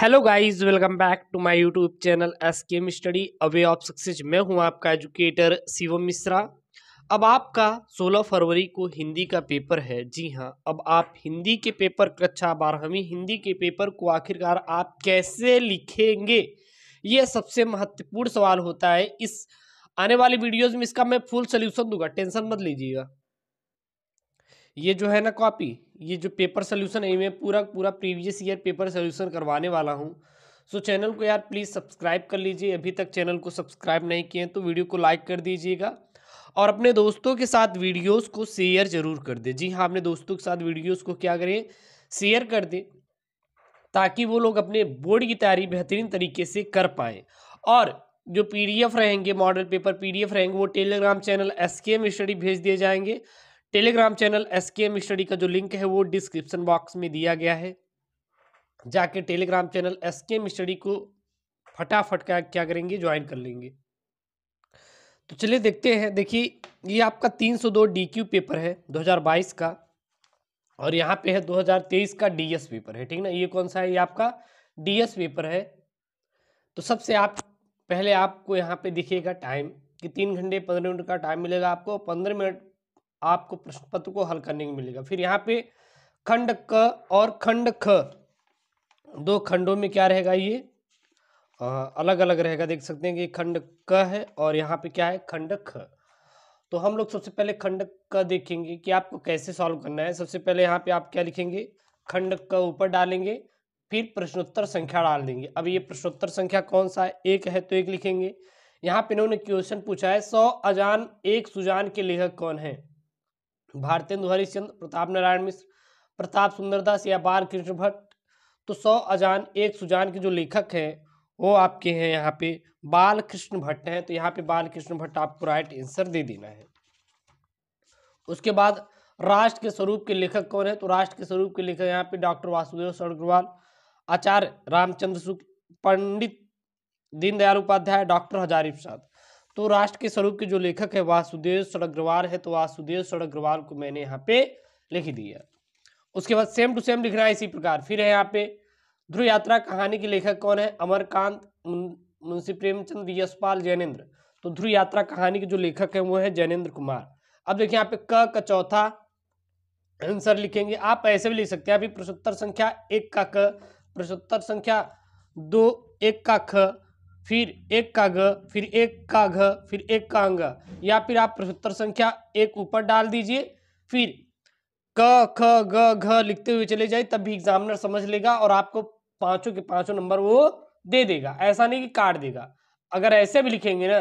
hello guys welcome back to my YouTube channel S K study away of success मैं हूं आपका educator Shivam Mishra अब आपका 16 फरवरी को हिंदी का पेपर है जी हां अब आप हिंदी के पेपर कक्षा बारहवीं हिंदी के पेपर को आखिरकार आप कैसे लिखेंगे ये सबसे महत्वपूर्ण सवाल होता है इस आने वाली वीडियोज़ में इसका मैं फुल सोल्यूशन दूंगा टेंशन मत लीजिएगा ये जो है ना कॉपी ये जो पेपर सोल्यूशन है मैं पूरा पूरा प्रीवियस ईयर पेपर सोल्यूशन करवाने वाला हूँ सो चैनल को यार प्लीज़ सब्सक्राइब कर लीजिए अभी तक चैनल को सब्सक्राइब नहीं किए तो वीडियो को लाइक कर दीजिएगा और अपने दोस्तों के साथ वीडियोस को शेयर ज़रूर कर दें जी हाँ अपने दोस्तों के साथ वीडियोस को क्या करें शेयर कर दें ताकि वो लोग अपने बोर्ड की तैयारी बेहतरीन तरीके से कर पाएँ और जो पीडीएफ रहेंगे मॉडल पेपर पीडीएफ रहेंगे वो Telegram channel S K study भेज दिए जाएंगे Telegram channel S K M study का जो लिंक है वो डिस्क्रिप्शन बॉक्स में दिया गया है जाके Telegram channel S K M study को फटाफट क्या क्या करेंगे ज्वाइन कर लेंगे तो चलिए देखते हैं देखिए ये आपका 302 क्यू पेपर है 2022 का और यहाँ पे है 2023 का डीएस पेपर है ठीक ना ये कौन सा है ये आपका डीएस पेपर है तो सबसे आप पहले आपको यहाँ पे दिखेगा टाइम कि तीन घंटे पंद्रह मिनट का टाइम मिलेगा आपको पंद्रह मिनट आपको प्रश्न पत्र को हल करने को मिलेगा फिर यहाँ पे खंड क और खंड ख दो खंडों में क्या रहेगा ये अलग अलग रहेगा देख सकते हैं कि खंड क है और यहाँ पे क्या है खंड ख तो हम लोग सबसे पहले खंड क देखेंगे कि आपको कैसे सॉल्व करना है सबसे पहले यहाँ पे आप क्या लिखेंगे खंड क ऊपर डालेंगे फिर प्रश्नोत्तर संख्या डाल देंगे अब ये प्रश्नोत्तर संख्या कौन सा है एक है तो एक लिखेंगे यहाँ पे इन्होंने क्वेश्चन पूछा है सौ अजान एक सुजान के लेखक कौन है भारतेंदु हरिश्चंद्र प्रताप नारायण मिश्र प्रताप सुंदरदास या बाल कृष्ण भट्ट तो सौ अजान एक सुजान के जो लेखक हैं वो आपके हैं यहाँ पे बाल कृष्ण भट्ट हैं तो यहाँ पे बाल कृष्ण भट्ट आपको राइट आंसर दे देना है उसके बाद राष्ट्र के स्वरूप के लेखक कौन है तो राष्ट्र के स्वरूप के लेखक यहाँ पे डॉक्टर वासुदेव अग्रवाल आचार्य रामचंद्र शुक्ल पंडित दीनदयाल उपाध्याय डॉक्टर हजारी प्रसाद तो राष्ट्र के स्वरूप के जो लेखक है वासुदेव सड़ग्रवाल है तो वासुदेव सड़ग्रवाल को मैंने यहाँ पे लिख दिया उसके बाद सेम टू सेम लिखना है इसी प्रकार फिर है यहाँ पे ध्रुव यात्रा कहानी के लेखक कौन है अमरकांत मुंशी प्रेमचंद यशपाल जैनेन्द्र तो ध्रुव यात्रा कहानी के जो लेखक है वो है जैनेन्द्र कुमार अब देखिए यहाँ पे क का चौथा आंसर लिखेंगे आप ऐसे भी लिख सकते हैं अभी प्रश्नोत्तर संख्या एक का क प्रश्नोत्तर संख्या दो एक का ख फिर एक का घ फिर एक का घ फिर एक का अंग या फिर आप प्रश्नोत्तर संख्या एक ऊपर डाल दीजिए फिर क ख ग घ लिखते हुए चले जाए तब भी एग्जामिनर समझ लेगा और आपको पांचों के पांचों नंबर वो दे देगा ऐसा नहीं कि काट देगा अगर ऐसे भी लिखेंगे ना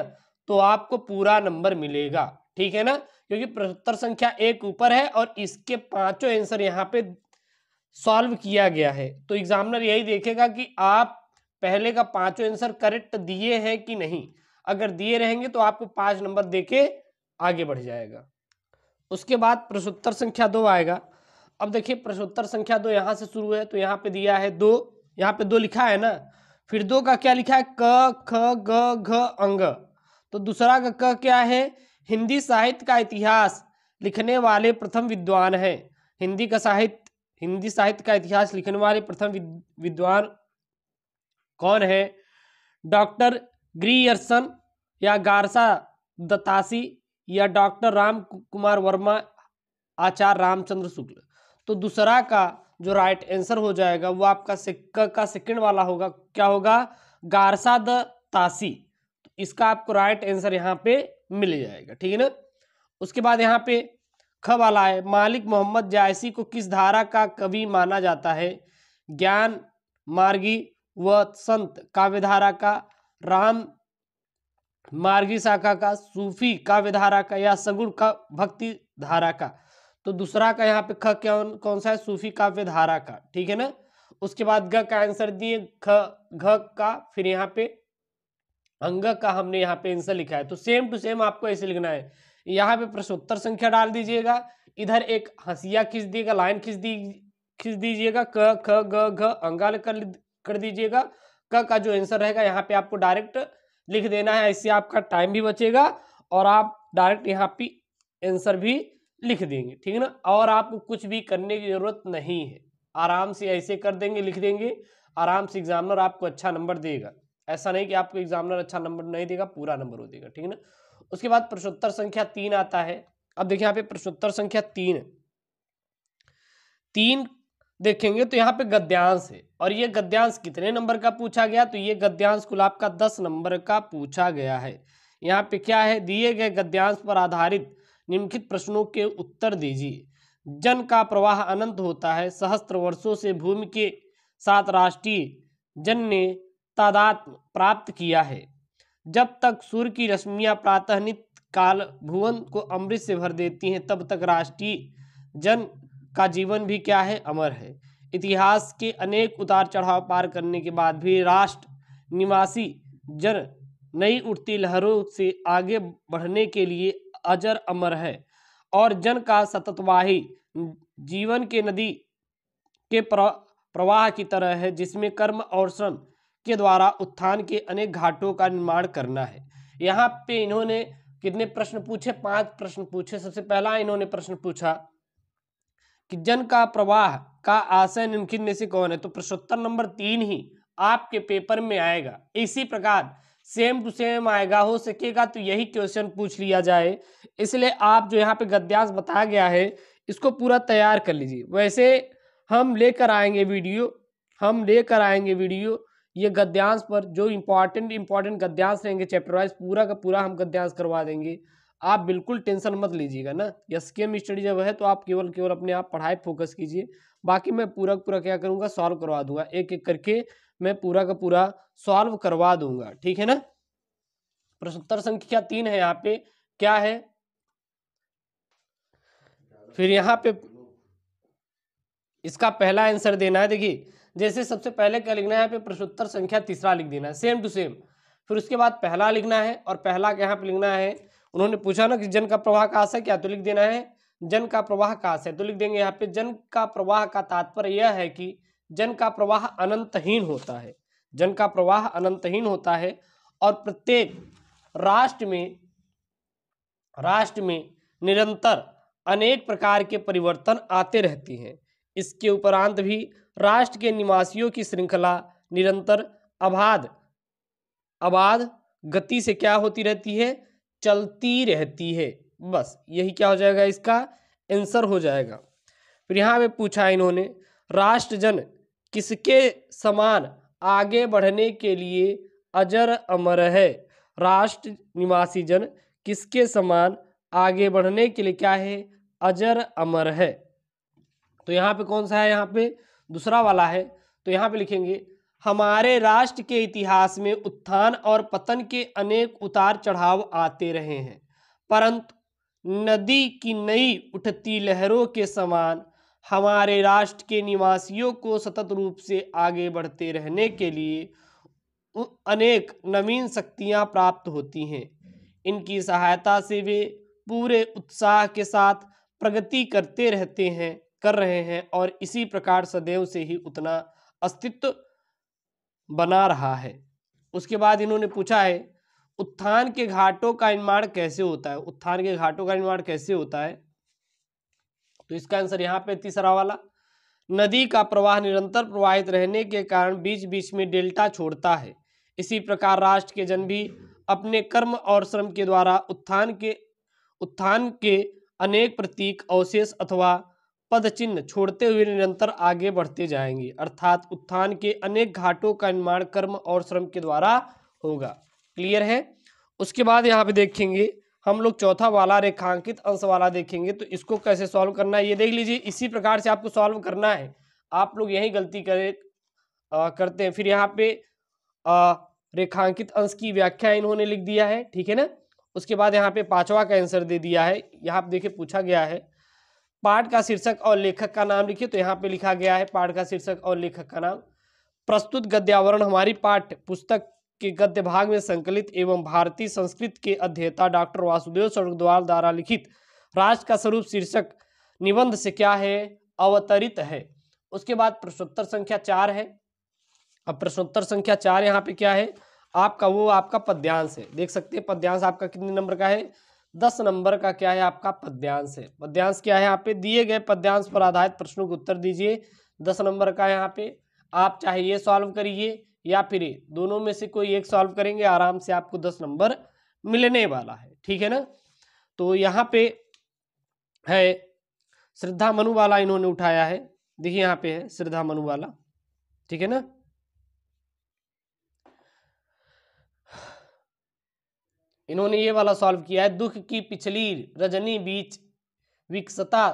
तो आपको पूरा नंबर मिलेगा ठीक है ना क्योंकि प्रश्नोत्तर संख्या एक ऊपर है और इसके पांचों आंसर यहाँ पे सॉल्व किया गया है तो एग्जामिनर यही देखेगा कि आप पहले का पांचों आंसर करेक्ट दिए हैं कि नहीं अगर दिए रहेंगे तो आपको पांच नंबर देके आगे बढ़ जाएगा उसके बाद प्रश्नोत्तर संख्या दो आएगा अब देखिए प्रश्नोत्तर संख्या दो यहाँ से शुरू है तो यहाँ पे दिया है दो यहाँ पे दो लिखा है ना फिर दो का क्या लिखा है क ख ग घ अंग तो दूसरा का क क्या है हिंदी साहित्य का इतिहास लिखने वाले प्रथम विद्वान है हिंदी का साहित्य हिंदी साहित्य का इतिहास लिखने वाले प्रथम विद्वान कौन है डॉक्टर ग्रीयर्सन या गारसा दतासी या डॉक्टर राम कुमार वर्मा आचार्य रामचंद्र शुक्ल तो दूसरा का जो राइट आंसर हो जाएगा वो आपका सिक्का का सेकंड वाला होगा क्या होगा गारसा द तासी तो इसका आपको राइट आंसर यहाँ पे मिल जाएगा ठीक है ना उसके बाद यहाँ पे ख वाला है मालिक मोहम्मद जायसी को किस धारा का कवि माना जाता है ज्ञान मार्गी व संत काव्यधारा का राम मार्गी शाखा का सूफी काव्यधारा का या सगुण का भक्ति धारा का तो दूसरा का यहाँ पे ख क्या कौन सा है सूफी काव्य धारा का ठीक है ना उसके बाद ग का आंसर दिए ख घ का फिर यहाँ पे अंग का हमने यहाँ पे आंसर लिखा है तो सेम टू सेम आपको ऐसे लिखना है यहाँ पे प्रश्नोत्तर संख्या डाल दीजिएगा इधर एक हसिया खींच दिएगा लाइन खींच दी खींच दीजिएगा क ख ग घ अंगाल कर कर दीजिएगा क का जो आंसर रहेगा यहाँ पे आपको डायरेक्ट लिख देना है इससे आपका टाइम भी बचेगा और आप डायरेक्ट यहाँ पे आंसर भी लिख देंगे ठीक है ना और आपको कुछ भी करने की ज़रूरत नहीं है आराम से ऐसे कर देंगे लिख देंगे आराम से एग्जामिनर आपको अच्छा नंबर देगा ऐसा नहीं कि आपको एग्जामिनर अच्छा नंबर नहीं देगा पूरा नंबर हो देगा ठीक है ना उसके बाद प्रश्नोत्तर संख्या तीन आता है अब देखिए यहाँ पे प्रश्नोत्तर संख्या तीन तीन देखेंगे तो यहाँ पे गद्यांश है और ये गद्यांश कितने नंबर का पूछा गया तो ये गद्यांश कुल आपका दस नंबर का पूछा गया है यहाँ पे क्या है दिए गए गद्यांश पर आधारित निम्नलिखित प्रश्नों के उत्तर दीजिए जन का प्रवाह अनंत होता है सहस्त्र वर्षों से भूमि के साथ राष्ट्रीय जन ने तादात्म प्राप्त किया है जब तक सूर्य की रश्मियां प्रातःनित काल भुवन को अमृत से भर देती हैं तब तक राष्ट्रीय जन का जीवन भी क्या है अमर है इतिहास के अनेक उतार चढ़ाव पार करने के बाद भी राष्ट्र निवासी जन नई उठती लहरों से आगे बढ़ने के लिए अजर अमर है और जन का सततवाही जीवन के नदी के प्रवाह की तरह है जिसमें कर्म और श्रम के द्वारा उत्थान के अनेक घाटों का निर्माण करना है यहाँ पे इन्होंने कितने प्रश्न पूछे पांच प्रश्न पूछे सबसे पहला इन्होंने प्रश्न पूछा कि जन का प्रवाह का आशय निम्नलिखित में से कौन है तो प्रश्नोत्तर नंबर तीन ही आपके पेपर में आएगा इसी प्रकार सेम टू सेम आएगा हो सकेगा तो यही क्वेश्चन पूछ लिया जाए इसलिए आप जो यहाँ पे गद्यांश बताया गया है इसको पूरा तैयार कर लीजिए वैसे हम लेकर आएंगे वीडियो हम लेकर आएंगे वीडियो ये गद्यांश पर जो इम्पोर्टेंट इम्पोर्टेंट गद्यांश रहेंगे चैप्टर वाइज पूरा का पूरा हम गद्यांश करवा देंगे आप बिल्कुल टेंशन मत लीजिएगा ना या स्केम स्टडी जब है तो आप केवल केवल अपने आप पढ़ाई फोकस कीजिए बाकी मैं पूरा पूरा क्या करूँगा सॉल्व करवा दूंगा एक एक करके मैं पूरा का पूरा सॉल्व करवा दूंगा ठीक है ना प्रश्नोत्तर संख्या तीन है यहाँ पे क्या है फिर यहाँ पे इसका पहला आंसर देना है देखिए जैसे सबसे पहले क्या लिखना है यहाँ पे प्रश्नोत्तर संख्या तीसरा लिख देना है सेम टू सेम फिर उसके बाद पहला लिखना है और पहला यहाँ पे लिखना है उन्होंने पूछा ना कि जन का प्रवाह का से क्या तो लिख देना है जन का प्रवाह का से तो लिख देंगे यहाँ पे जन का प्रवाह का तात्पर्य यह है कि जन का प्रवाह अनंतहीन होता है जन का प्रवाह अनंतहीन होता है और प्रत्येक राष्ट्र में राष्ट्र में निरंतर अनेक प्रकार के परिवर्तन आते रहते हैं इसके उपरांत भी राष्ट्र के निवासियों की श्रृंखला निरंतर अबाध अबाध गति से क्या होती रहती है चलती रहती है बस यही क्या हो जाएगा इसका आंसर हो जाएगा फिर यहाँ पे पूछा इन्होंने राष्ट्रजन किसके समान आगे बढ़ने के लिए अजर अमर है राष्ट्र निवासी जन किसके समान आगे बढ़ने के लिए क्या है अजर अमर है तो यहाँ पे कौन सा है यहाँ पे दूसरा वाला है तो यहाँ पे लिखेंगे हमारे राष्ट्र के इतिहास में उत्थान और पतन के अनेक उतार चढ़ाव आते रहे हैं परंतु नदी की नई उठती लहरों के समान हमारे राष्ट्र के निवासियों को सतत रूप से आगे बढ़ते रहने के लिए अनेक नवीन शक्तियां प्राप्त होती हैं इनकी सहायता से वे पूरे उत्साह के साथ प्रगति करते रहते हैं कर रहे हैं और इसी प्रकार सदैव से ही उतना अस्तित्व बना रहा है उसके बाद इन्होंने पूछा है उत्थान के घाटों का निर्माण कैसे होता है उत्थान के घाटों का निर्माण कैसे होता है तो इसका आंसर यहाँ पे तीसरा वाला नदी का प्रवाह निरंतर प्रवाहित रहने के कारण बीच बीच में डेल्टा छोड़ता है इसी प्रकार राष्ट्र के जन भी अपने कर्म और श्रम के द्वारा उत्थान के उत्थान के अनेक प्रतीक अवशेष अथवा पद चिन्ह छोड़ते हुए निरंतर आगे बढ़ते जाएंगे अर्थात उत्थान के अनेक घाटों का निर्माण कर्म और श्रम के द्वारा होगा क्लियर है उसके बाद यहाँ पे देखेंगे हम लोग चौथा वाला रेखांकित अंश वाला देखेंगे तो इसको कैसे सॉल्व करना है ये देख लीजिए इसी प्रकार से आपको सॉल्व करना है आप लोग यही गलती करे आ, करते हैं फिर यहाँ पे आ, रेखांकित अंश की व्याख्या इन्होंने लिख दिया है ठीक है ना उसके बाद यहाँ पे पांचवा का आंसर दे दिया है यहाँ पे देखिए पूछा गया है पाठ का शीर्षक और लेखक का नाम लिखिए तो यहाँ पे लिखा गया है पाठ का शीर्षक और लेखक का नाम प्रस्तुत गद्यावरण हमारी पाठ पुस्तक के गद्य भाग में संकलित एवं भारतीय संस्कृत के अध्येता डॉक्टर वासुदेव स्वर्गद्वार द्वारा लिखित राष्ट्र का स्वरूप शीर्षक निबंध से क्या है अवतरित है उसके बाद प्रश्नोत्तर संख्या चार है अब प्रश्नोत्तर संख्या चार यहाँ पे क्या है आपका वो आपका पद्यांश है देख सकते हैं पद्यांश आपका कितने नंबर का है दस नंबर का क्या है आपका पद्यांश है पद्यांश क्या है यहाँ पे दिए गए पद्यांश पर आधारित प्रश्नों को उत्तर दीजिए दस नंबर का यहाँ पे आप चाहे ये सॉल्व करिए या फिर दोनों में से कोई एक सॉल्व करेंगे आराम से आपको दस नंबर मिलने वाला है ठीक है ना तो यहाँ पे है श्रद्धा मनु वाला इन्होंने उठाया है देखिए यहाँ पे है श्रद्धा मनु वाला ठीक है ना इन्होंने ये वाला सॉल्व किया है दुख की पिछली रजनी बीच विकसता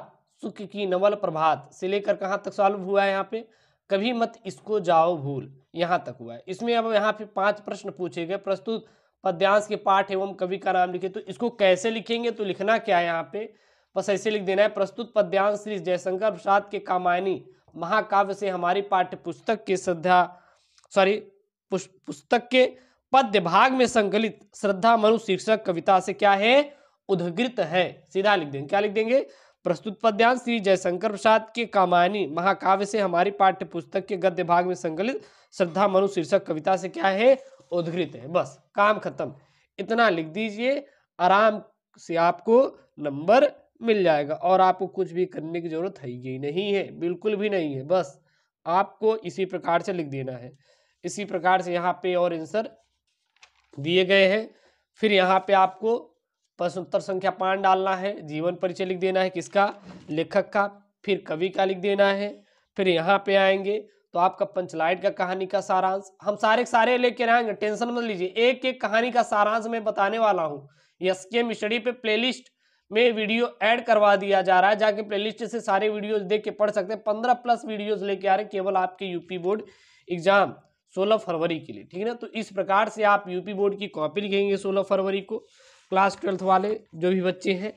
सुख की नवल प्रभात से लेकर कहाँ तक सॉल्व हुआ है यहाँ पे कभी मत इसको जाओ भूल यहाँ तक हुआ है इसमें अब यहाँ पे पांच प्रश्न पूछे गए प्रस्तुत पद्यांश के पाठ एवं कवि का नाम लिखे तो इसको कैसे लिखेंगे तो लिखना क्या है यहाँ पे बस ऐसे लिख देना है प्रस्तुत पद्यांश श्री जयशंकर प्रसाद के कामायनी महाकाव्य से हमारी पाठ्य पुस्तक के श्रद्धा सॉरी पुस्तक के पद्य भाग में संकलित श्रद्धा मनु शीर्षक कविता से क्या है उद्घृत है सीधा लिख देंगे क्या लिख देंगे प्रस्तुत पद्यांश श्री जयशंकर प्रसाद के कामानी महाकाव्य से हमारी पाठ्य पुस्तक के गद्य भाग में संकलित श्रद्धा मनु शीर्षक कविता से क्या है उद्घृत है बस काम खत्म इतना लिख दीजिए आराम से आपको नंबर मिल जाएगा और आपको कुछ भी करने की जरूरत है ही नहीं है बिल्कुल भी नहीं है बस आपको इसी प्रकार से लिख देना है इसी प्रकार से यहाँ पे और आंसर दिए गए हैं फिर यहाँ पे आपको प्रश्न उत्तर संख्या पाँच डालना है जीवन परिचय लिख देना है किसका लेखक का फिर कवि का लिख देना है फिर यहाँ पे आएंगे तो आपका पंचलाइट का कहानी का सारांश हम सारे सारे लेके आएंगे टेंशन मत लीजिए एक एक कहानी का सारांश मैं बताने वाला हूँ यस के मिश्री पे प्लेलिस्ट में वीडियो ऐड करवा दिया जा रहा है जाके प्लेलिस्ट से सारे वीडियोज देख के पढ़ सकते हैं पंद्रह प्लस वीडियोज लेके आ रहे केवल आपके यूपी बोर्ड एग्जाम सोलह फरवरी के लिए ठीक है ना तो इस प्रकार से आप यूपी बोर्ड की कॉपी लिखेंगे सोलह फरवरी को क्लास ट्वेल्थ वाले जो भी बच्चे हैं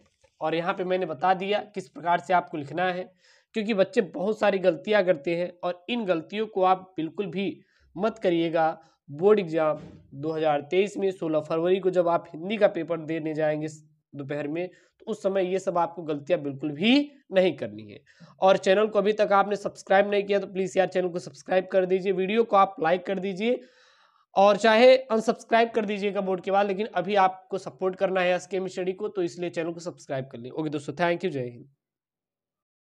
और यहाँ पे मैंने बता दिया किस प्रकार से आपको लिखना है क्योंकि बच्चे बहुत सारी गलतियाँ करते हैं और इन गलतियों को आप बिल्कुल भी मत करिएगा बोर्ड एग्ज़ाम 2023 में 16 फरवरी को जब आप हिंदी का पेपर देने जाएंगे दोपहर में तो उस समय ये सब आपको गलतियां बिल्कुल भी नहीं करनी है और चैनल को अभी तक आपने सब्सक्राइब नहीं किया तो प्लीज़ यार चैनल को सब्सक्राइब कर दीजिए वीडियो को आप लाइक कर दीजिए और चाहे अनसब्सक्राइब कर दीजिएगा बोर्ड के बाद लेकिन अभी आपको सपोर्ट करना है एस के स्टडी को तो इसलिए चैनल को सब्सक्राइब कर लीजिए ओके दोस्तों थैंक यू जय हिंद